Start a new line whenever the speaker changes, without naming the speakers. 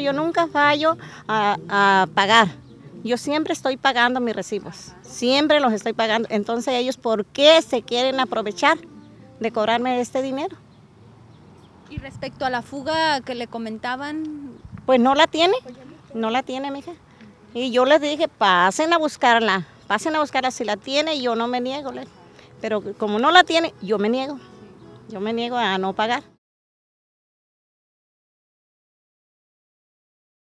Yo nunca fallo a, pagar. Yo siempre estoy pagando mis recibos, siempre los estoy pagando. Entonces ellos, ¿por qué se quieren aprovechar de cobrarme este dinero?
Y respecto a la fuga que le comentaban...
Pues no la tiene, no la tiene, mija. Y yo les dije, pasen a buscarla, pasen a buscarla. Si la tiene, yo no me niego. Pero como no la tiene, yo me niego. Yo me niego a no pagar.